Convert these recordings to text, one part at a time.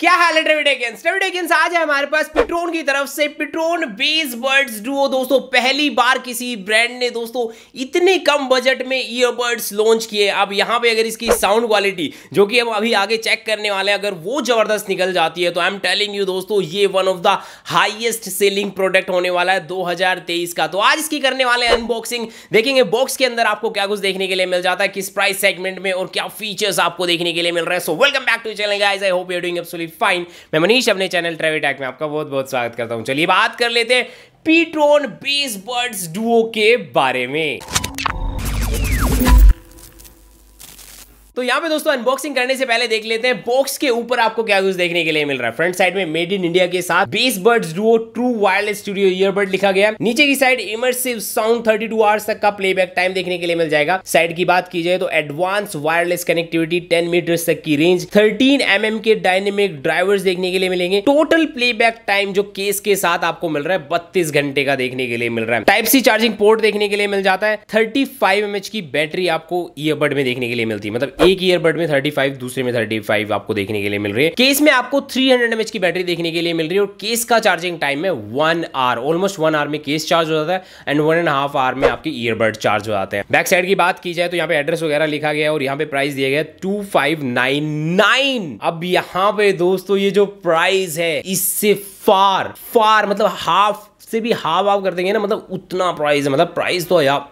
क्या हाल है ट्रेविडेगेंस आज है हमारे पास पिट्रोन की तरफ से पिट्रोन बेस बर्ड्स डुओ दोस्तों पहली बार किसी ब्रांड ने दोस्तों इतने कम बजट में ईयरबर्ड्स लॉन्च किए अब यहाँ पे अगर इसकी साउंड क्वालिटी जो कि हम अभी आगे चेक करने वाले हैं अगर वो जबरदस्त निकल जाती है तो आई एम टेलिंग यू दोस्तों ये one of the highest selling product होने वाला है दो का तो आज इसकी करने वाले अनबॉक्सिंग देखेंगे बॉक्स के अंदर आपको क्या कुछ देखने के लिए मिल जाता है किस प्राइस सेगमेंट में और क्या फीचर्स आपको देखने के लिए मिल रहा है so welcome back to channel I hope you doing be fine मैं मनीष अपने चैनल टैक में आपका बहुत बहुत स्वागत करता हूँ चलिए बात कर लेते हैं पीट्रोन बेस बर्ड्स डुओ के बारे में तो यहाँ पे दोस्तों अनबॉक्सिंग करने से पहले देख लेते हैं बॉक्स के ऊपर आपको क्या कुछ देखने के लिए मिल रहा है फ्रंट साइड में मेड इन इंडिया के साथ bass buds duo true wireless studio earbud लिखा गया नीचे की साइड इमर्सिव साउंड 32 टू आवर्स तक का प्लेबैक टाइम देखने के लिए मिल जाएगा साइड की बात की जाए तो advance wireless connectivity ten metre तक की रेंज थर्टीन एम के डायनेमिक ड्राइवर्स देखने के लिए मिलेंगे टोटल प्ले टाइम जो केस के साथ आपको मिल रहा है बत्तीस घंटे का देखने के लिए मिल रहा है टाइप सी चार्जिंग पोर्ट देखने के लिए मिल जाता है थर्टी फाइव की बैटरी आपको ईयरबड में देखने के लिए मिलती है मतलब एक ईयरबड में थर्टी फाइव दूसरे में थर्टी फाइव आपको देखने के लिए मिल रही है केस में आपको थ्री हंड्रेड एमएच की बैटरी देखने के लिए मिल रही है और केस का चार्जिंग टाइम है one hour almost one hour में केस चार्ज हो जाता है and one and half hour में आपके ईयरबड चार्ज हो जाते हैं बैक साइड की बात की जाए तो यहाँ पे एड्रेस वगैरह लिखा गया और यहाँ पे प्राइस दिया गया टू फाइव नाइन नाइन अब यहाँ पे दोस्तों ये जो प्राइस है इससे फार फार मतलब हाफ से भी हाफ हाफ कर देंगे ना मतलब उतना प्राइस है मतलब प्राइस तो यार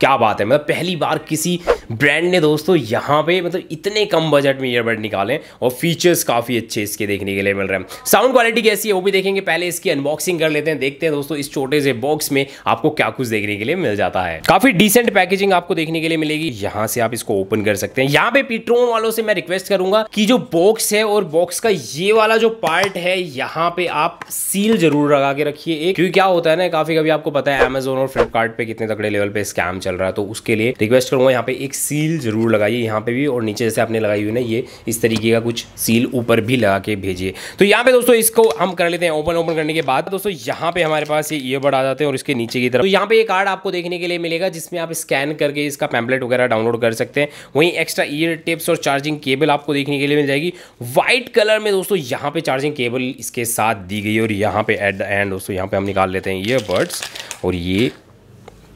क्या बात है मतलब पहली बार किसी ब्रांड ने दोस्तों यहाँ पे मतलब इतने कम बजट में ईयरबड निकाले और फीचर्स काफ़ी अच्छे इसके देखने के लिए मिल रहे हैं साउंड क्वालिटी कैसी है वो भी देखेंगे पहले इसकी अनबॉक्सिंग कर लेते हैं देखते हैं दोस्तों इस छोटे से बॉक्स में आपको क्या कुछ देखने के लिए मिल जाता है काफ़ी डिसेंट पैकेजिंग आपको देखने के लिए मिलेगी यहाँ से आप इसको ओपन कर सकते हैं यहाँ पे पिट्रोन वालों से मैं रिक्वेस्ट करूंगा कि जो बॉक्स है और बॉक्स का ये वाला जो पार्ट है यहाँ पे आप सील जरूर लगा के रखिए एक क्योंकि क्या होता है ना काफी कभी आपको पता है अमेजोन और फ्लिपकार्ट कितने तकड़े लेवल पे स्कैम चल रहा है तो उसके लिए रिक्वेस्ट करूंगा यहाँ पे एक सील ज़रूर लगाइए यहाँ पे भी और नीचे जैसे आपने लगाई हुई ना ये इस तरीके का कुछ सील ऊपर भी लगा के भेजिए तो यहाँ पे दोस्तों इसको हम कर लेते हैं ओपन ओपन करने के बाद तो दोस्तों यहाँ पे हमारे पास ये ईयरबड आ जाते हैं और इसके नीचे की तरफ तो यहाँ पे ये कार्ड आपको देखने के लिए मिलेगा जिसमें आप स्कैन करके इसका पैम्पलेट वगैरह डाउनलोड कर सकते हैं वहीं एक्स्ट्रा ईयर टिप्स और चार्जिंग केबल आपको देखने के लिए मिल जाएगी व्हाइट कलर में दोस्तों यहाँ पे चार्जिंग केबल इसके साथ दी गई और यहाँ पे एट द एंड दोस्तों यहाँ पे हम निकाल लेते हैं ईयरबड्स और ये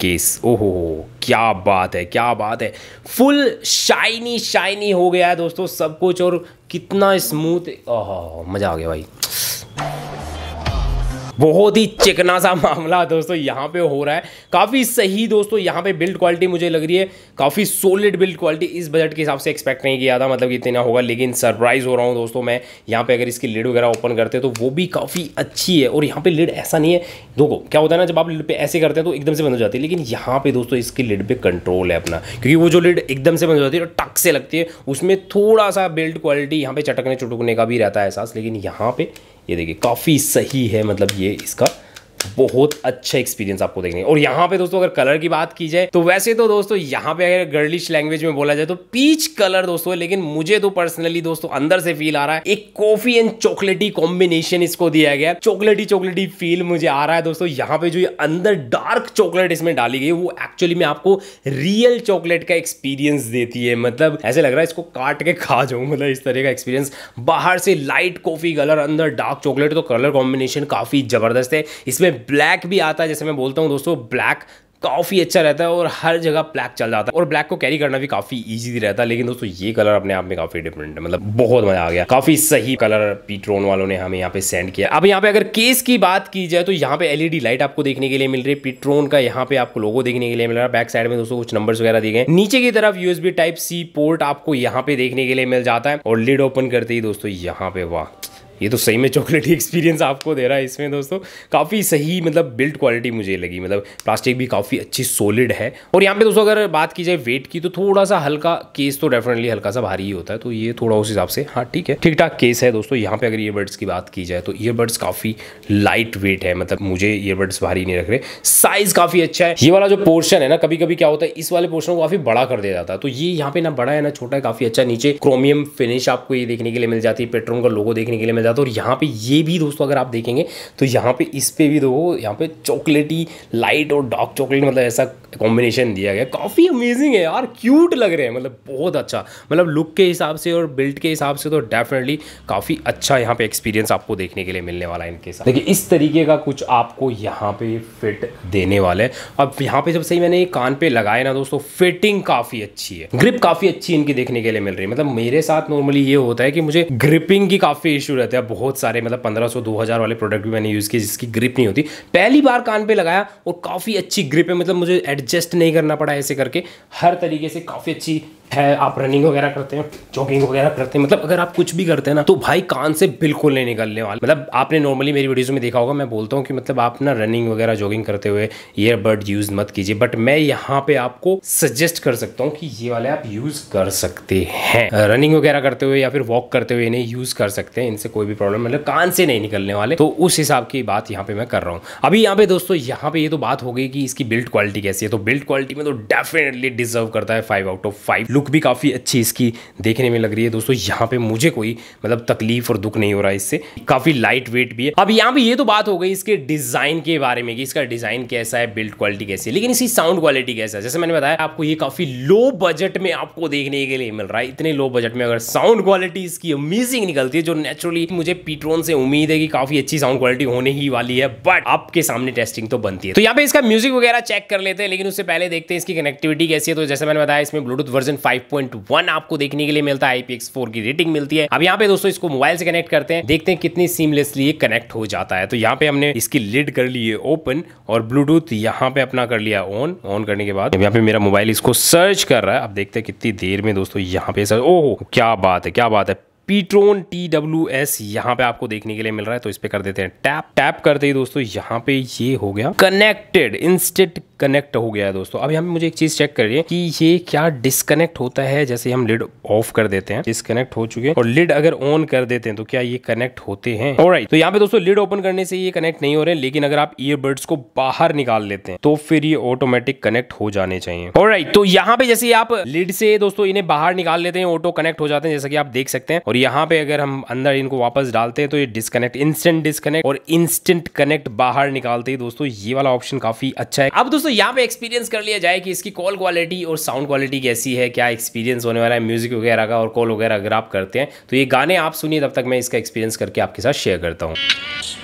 केस ओहो क्या बात है क्या बात है फुल शाइनी शाइनी हो गया है दोस्तों सब कुछ और कितना स्मूथ ओह मज़ा आ गया भाई बहुत ही चिकना सा मामला दोस्तों यहाँ पे हो रहा है काफ़ी सही दोस्तों यहाँ पे बिल्ड क्वालिटी मुझे लग रही है काफ़ी सोलिड बिल्ड क्वालिटी इस बजट के हिसाब से एक्सपेक्ट नहीं किया था मतलब कि इतना होगा लेकिन सरप्राइज़ हो रहा हूँ दोस्तों मैं यहाँ पे अगर इसकी लीड वगैरह ओपन करते हैं तो वो भी काफ़ी अच्छी है और यहाँ पर लीड ऐसा नहीं है देखो क्या होता है ना जब आप लिड पर ऐसे करते हैं तो एकदम से बंद हो जाती है लेकिन यहाँ पर दोस्तों इसकी लीड पर कंट्रोल है अपना क्योंकि वो जो लिड एकदम से बंद हो जाती है और टक से लगती है उसमें थोड़ा सा बिल्ड क्वालिटी यहाँ पर चटकने चुटकने का भी रहता है एहसास लेकिन यहाँ पर ये देखिए काफ़ी सही है मतलब ये इसका बहुत अच्छा एक्सपीरियंस आपको देखने और यहाँ पे दोस्तों अगर कलर की बात की जाए तो वैसे तो दोस्तों यहाँ पे अगर गर्लिश लैंग्वेज में बोला जाए तो पीच कलर दोस्तों लेकिन मुझे तो पर्सनली दोस्तों अंदर से फील आ रहा है एक कॉफी एंड चॉकलेटी कॉम्बिनेशन इसको दिया गया चॉकलेटी चॉकलेटी फील मुझे आ रहा है दोस्तों यहाँ पे जो अंदर डार्क चॉकलेट इसमें डाली गई वो एक्चुअली में आपको रियल चॉकलेट का एक्सपीरियंस देती है मतलब ऐसे लग रहा है इसको काट के खा जाऊ मतलब इस तरह का एक्सपीरियंस बाहर से लाइट कॉफी कलर अंदर डार्क चॉकलेट तो कलर कॉम्बिनेशन काफी जबरदस्त है इसमें इसमें ब्लैक भी आता है जैसे मैं बोलता हूँ दोस्तों ब्लैक काफ़ी अच्छा रहता है और हर जगह ब्लैक चल जाता है और ब्लैक को कैरी करना भी काफ़ी इजी रहता है लेकिन दोस्तों ये कलर अपने आप में काफ़ी डिफरेंट है मतलब बहुत मज़ा आ गया काफ़ी सही कलर पीट्रोन वालों ने हमें यहाँ पे सेंड किया अब यहाँ पे अगर केस की बात की जाए तो यहाँ पे एलईडी लाइट आपको देखने के लिए मिल रही है पीट्रोन का यहाँ पे आपको लोगो देखने के लिए मिल रहा है बैक साइड में दोस्तों कुछ नंबर वगैरह दिए गए नीचे की तरफ यूएसबी टाइप सी पोर्ट आपको यहाँ पे देखने के लिए मिल जाता है और लिड ओपन करते ही दोस्तों यहाँ पे वाह ये तो सही में चॉकलेटी एक्सपीरियंस आपको दे रहा है इसमें दोस्तों काफ़ी सही मतलब बिल्ड क्वालिटी मुझे लगी मतलब प्लास्टिक भी काफ़ी अच्छी सोलिड है और यहाँ पे दोस्तों अगर बात की जाए वेट की तो थोड़ा सा हल्का केस तो डेफिनेटली हल्का सा भारी ही होता है तो ये थोड़ा उस हिसाब से हाँ ठीक है ठीक ठाक केस है दोस्तों यहाँ पर अगर ईयरबड्स की बात की जाए तो ईयरबड्स काफ़ी लाइट वेट है मतलब मुझे ईयरबड्स भारी नहीं रख रहे साइज काफ़ी अच्छा है ये वाला जो पोर्शन है ना कभी कभी क्या होता है इस वाले पोर्शन को काफ़ी बड़ा कर दिया जाता है तो ये यहाँ पे ना बड़ा है ना छोटा है काफ़ी अच्छा नीचे क्रोमियम फिनिश आपको ये देखने के लिए मिल जाती है पेट्रोल का लोगो देखने के लिए मिल जाता है और यहाँ पे ये भी दोस्तों अगर आप देखेंगे तो यहाँ पे इस पर भी दो यहाँ पे चॉकलेटी लाइट और डार्क चॉकलेट मतलब ऐसा कॉम्बिनेशन दिया गया काफ़ी अमेजिंग है यार क्यूट लग रहे हैं मतलब बहुत अच्छा मतलब लुक के हिसाब से और बिल्ड के हिसाब से तो डेफिनेटली काफ़ी अच्छा यहाँ पे एक्सपीरियंस आपको देखने के लिए मिलने वाला है इनके साथ देखिए इस तरीके का कुछ आपको यहाँ पे फिट देने वाला है अब यहाँ पे जब सही मैंने कान पे लगाए ना दोस्तों फिटिंग काफ़ी अच्छी है ग्रिप काफ़ी अच्छी इनकी देखने के लिए मिल रही है मतलब मेरे साथ नॉर्मली ये होता है कि मुझे ग्रिपिंग की काफ़ी इशू रहता है बहुत सारे मतलब पंद्रह सौ वाले प्रोडक्ट भी मैंने यूज़ किए जिसकी ग्रिप नहीं होती पहली बार कान पर लगाया और काफ़ी अच्छी ग्रिप है मतलब मुझे एडजस्ट नहीं करना पड़ा ऐसे करके हर तरीके से काफ़ी अच्छी है आप रनिंग वगैरह करते हैं जॉगिंग वगैरह करते हैं मतलब अगर आप कुछ भी करते हैं ना तो भाई कान से बिल्कुल नहीं निकलने वाले मतलब आपने नॉर्मली मेरी वीडियोज़ में देखा होगा मैं बोलता हूँ कि मतलब आप ना रनिंग वगैरह जॉगिंग करते हुए ईयरबड यूज़ मत कीजिए बट मैं यहाँ पे आपको सजेस्ट कर सकता हूँ कि ये वाले आप यूज़ कर सकते हैं रनिंग वगैरह करते हुए या फिर वॉक करते हुए इन्हें यूज़ कर सकते हैं इनसे कोई भी प्रॉब्लम मतलब कान से नहीं निकलने वाले तो उस हिसाब की बात यहाँ पे मैं कर रहा हूँ अभी यहाँ पे दोस्तों यहाँ पे ये तो बात हो गई कि इसकी बिल्ड क्वालिटी कैसी है तो बिल्ड क्वालिटी में तो डेफिनेटली डिजर्व करता है five out of five look भी काफ़ी अच्छी इसकी देखने में लग रही है दोस्तों यहाँ पे मुझे कोई मतलब तकलीफ और दुख नहीं हो रहा है इससे काफ़ी लाइट वेट भी है अब यहाँ पे ये तो बात हो गई इसके डिज़ाइन के बारे में कि इसका डिज़ाइन कैसा है बिल्ड क्वालिटी कैसी है लेकिन इसकी साउंड क्वालिटी कैसा है जैसे मैंने बताया आपको ये काफ़ी लो बजट में आपको देखने के लिए मिल रहा है इतने लो बजट में अगर साउंड क्वालिटी इसकी अमेजिंग निकलती है जो नेचुरली मुझे पीट्रोन से उम्मीद है कि काफ़ी अच्छी साउंड क्वालिटी होने ही वाली है बट आपके सामने टेस्टिंग तो बनती है तो यहाँ पे इसका म्यूजिक वगैरह चेक कर लेते हैं लेकिन उससे पहले देखते हैं इसकी कनेक्टिविटी कैसी है तो जैसे मैंने बताया इसमें ब्लूटूथ वर्जन फाइव 5.1 आपको देखने के लिए मिलता है IPX4 की रेटिंग मिलती है अब यहाँ पे दोस्तों इसको मोबाइल से कनेक्ट करते हैं देखते हैं कितनी सीमलेसली ये कनेक्ट हो जाता है तो यहाँ पे हमने इसकी लिड कर ली है ओपन और ब्लूटूथ यहाँ पे अपना कर लिया ऑन ऑन करने के बाद यहाँ पे मेरा मोबाइल इसको सर्च कर रहा है अब देखते हैं कितनी देर में दोस्तों यहाँ पे सर्च ओहो क्या बात है क्या बात है पीट्रोन टी डब्ल्यू एस यहाँ पे आपको देखने के लिए मिल रहा है तो इस पे कर देते हैं टैप टैप करते ही दोस्तों यहाँ पे ये हो गया कनेक्टेड इंस्टेंट कनेक्ट हो गया है दोस्तों अब यहाँ पे मुझे एक चीज चेक करिए कि ये क्या डिसकनेक्ट होता है जैसे हम लिड ऑफ कर देते हैं डिसकनेक्ट हो चुके हैं और लिड अगर ऑन कर देते हैं तो क्या ये कनेक्ट होते हैं और तो यहाँ पे दोस्तों लिड ओपन करने से ये कनेक्ट नहीं हो रहे लेकिन अगर आप ईयरबड्स को बाहर निकाल लेते हैं तो फिर ये ऑटोमेटिक कनेक्ट हो जाने चाहिए और तो यहाँ पे जैसे आप लिड से दोस्तों इन्हें बाहर निकाल लेते हैं ऑटो कनेक्ट हो जाते हैं जैसे कि आप देख सकते हैं और यहाँ पे अगर हम अंदर इनको वापस डालते हैं तो ये डिस्कनेक्ट इंस्टेंट डिस्कनेक्ट और इंस्टेंट कनेक्ट बाहर निकालते हैं दोस्तों ये वाला ऑप्शन काफी अच्छा है अब दोस्तों यहाँ पे एक्सपीरियंस कर लिया जाए कि इसकी कॉल क्वालिटी और साउंड क्वालिटी कैसी है क्या एक्सपीरियंस होने वाला है म्यूजिक वगैरह का और कॉल वगैरह अगर आप करते हैं तो ये गाने आप सुनिए तब तक मैं इसका एक्सपीरियंस करके आपके साथ शेयर करता हूँ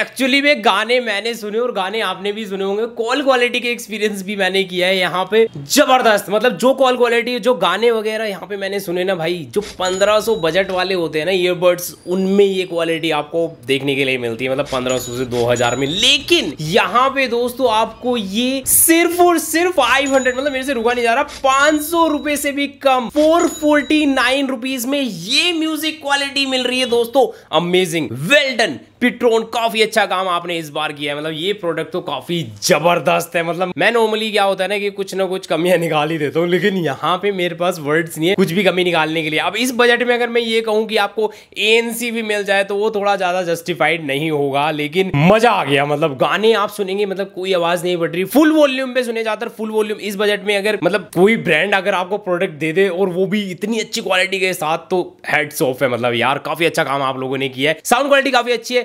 एक्चुअली में गाने मैंने सुने और गाने आपने भी सुने होंगे कॉल क्वालिटी के एक्सपीरियंस भी मैंने किया है यहाँ पे जबरदस्त मतलब जो कॉल क्वालिटी जो गाने वगैरह यहाँ पे मैंने सुने ना भाई जो 1500 बजट वाले होते हैं ना ईयरबड्स उनमें ये क्वालिटी आपको देखने के लिए मिलती है मतलब पंद्रह से दो में लेकिन यहाँ पे दोस्तों आपको ये सिर्फ और सिर्फ फाइव मतलब मेरे से रुका नहीं जा रहा पांच से भी कम फोर फोर्टी में ये म्यूजिक क्वालिटी मिल रही है दोस्तों अमेजिंग वेल डन पिट्रोन काफी अच्छा काम आपने इस बार किया है मतलब ये प्रोडक्ट तो काफी जबरदस्त है मतलब मैं नॉर्मली क्या होता है ना कि कुछ ना कुछ कमियां निकाल ही देता हूँ लेकिन यहाँ पे मेरे पास वर्ड्स नहीं है कुछ भी कमी निकालने के लिए अब इस बजट में अगर मैं ये कहूँ कि आपको एएनसी भी मिल जाए तो वो थोड़ा ज्यादा जस्टिफाइड नहीं होगा लेकिन मजा आ गया मतलब गाने आप सुनेंगे मतलब कोई आवाज नहीं बढ़ रही फुल वॉल्यूम पे सुने जाता है फुल वॉल्यूम इस बजट में अगर मतलब कोई ब्रांड अगर आपको प्रोडक्ट दे दे और वो भी इतनी अच्छी क्वालिटी के साथ तो हेड्स ऑफ है मतलब यार काफी अच्छा काम आप लोगों ने किया है साउंड क्वालिटी काफी अच्छी है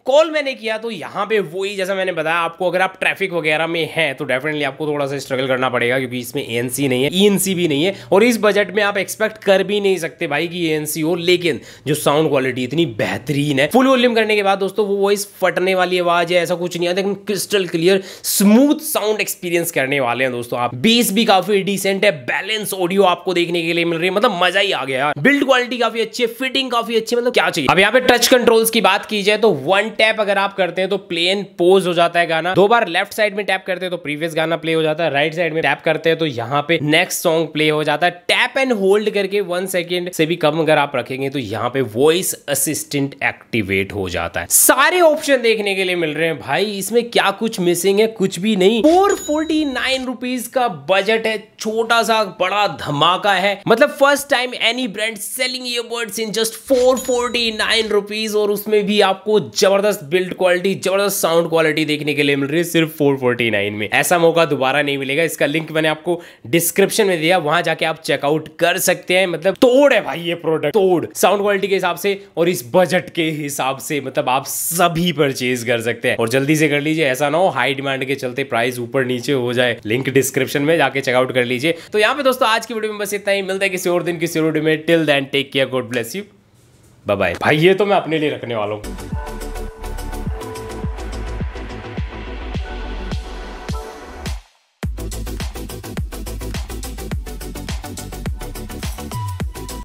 कॉल मैंने किया तो यहाँ पे वही जैसा मैंने बताया आपको अगर आप ट्रैफिक वगैरह में हैं तो डेफिनेटली आपको थोड़ा सा स्ट्रगल करना पड़ेगा क्योंकि इसमें ए नहीं है ई e भी नहीं है और इस बजट में आप एक्सपेक्ट कर भी नहीं सकते भाई की ए हो लेकिन जो साउंड क्वालिटी इतनी बेहतरीन है फुल वॉल्यूम करने के बाद दोस्तों वो वॉइस फटने वाली आवाज है ऐसा कुछ नहीं आता लेकिन crystal clear smooth sound experience करने वाले हैं दोस्तों आप बेस भी काफी डिसेंट है बैलेंस ऑडियो आपको देखने के लिए मिल रही है मतलब मजा ही आ गया बिल्ड क्वालिटी काफी अच्छी है फिटिंग काफी अच्छी मतलब क्या चाहिए अब यहाँ पे टच कंट्रोल्स की बात की जाए तो वन टैप अगर आप करते हैं तो प्लेन पोज हो जाता है गाना दो बार लेफ्ट साइड में टैप करते हैं तो प्रीवियस गाना प्ले हो जाता है राइट साइड में टैप करते हैं तो यहाँ पे नेक्स्ट सॉन्ग प्ले हो जाता है टैप एंड होल्ड करके वन सेकेंड से भी कम अगर आप रखेंगे तो यहाँ पे वॉइस असिस्टेंट एक्टिवेट हो जाता है सारे ऑप्शन देखने के लिए मिल रहे हैं भाई इसमें क्या कुछ मिसिंग है कुछ भी नहीं फोर फोर्टी नाइन रुपीज का बजट है छोटा सा बड़ा धमाका है मतलब first time any brand selling in just four forty nine rupees और उसमें भी आपको जबरदस्त जबरदस्त बिल्ड क्वालिटी जबरदस्त साउंड क्वालिटी देखने के लिए मिल रही है सिर्फ 449 में ऐसा मौका दोबारा नहीं मिलेगा इसका लिंक मैंने आपको डिस्क्रिप्शन में दिया वहां जाके आप चेकआउट कर सकते हैं मतलब तोड़ है भाई ये प्रोडक्ट तोड़ साउंड क्वालिटी के हिसाब से और इस बजट के हिसाब से मतलब आप सभी परचेज कर सकते हैं और जल्दी से कर लीजिए ऐसा ना हो हाई डिमांड के चलते प्राइस ऊपर नीचे हो जाए लिंक डिस्क्रिप्शन में जाके चेकआउट कर लीजिए तो यहाँ पे दोस्तों आज की वीडियो में बस इतना ही मिलता है किसी और दिन किसी और में till then take care god bless you bye bye भाई ये तो मैं अपने लिए रखने वाला हूँ